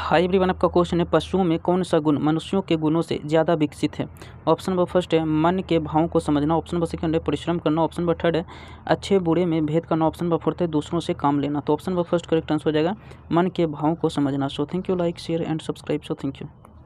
high one आपका question है पशुओं में कौन सा गुण मनुष्यों के गुणों से ज़्यादा विकसित है ऑप्शन नंबर फर्स्ट है मन के भावों को समझना ऑप्शन नंबर सेकंड है परिश्रम करना ऑप्शन नंबर थर्ड है अच्छे बुरे में भेद करना ऑप्शन नंबर फोर्थ है दूसरों से काम लेना तो option number first correct answer हो जाएगा मन के भावों को समझना so thank you like share and subscribe so thank you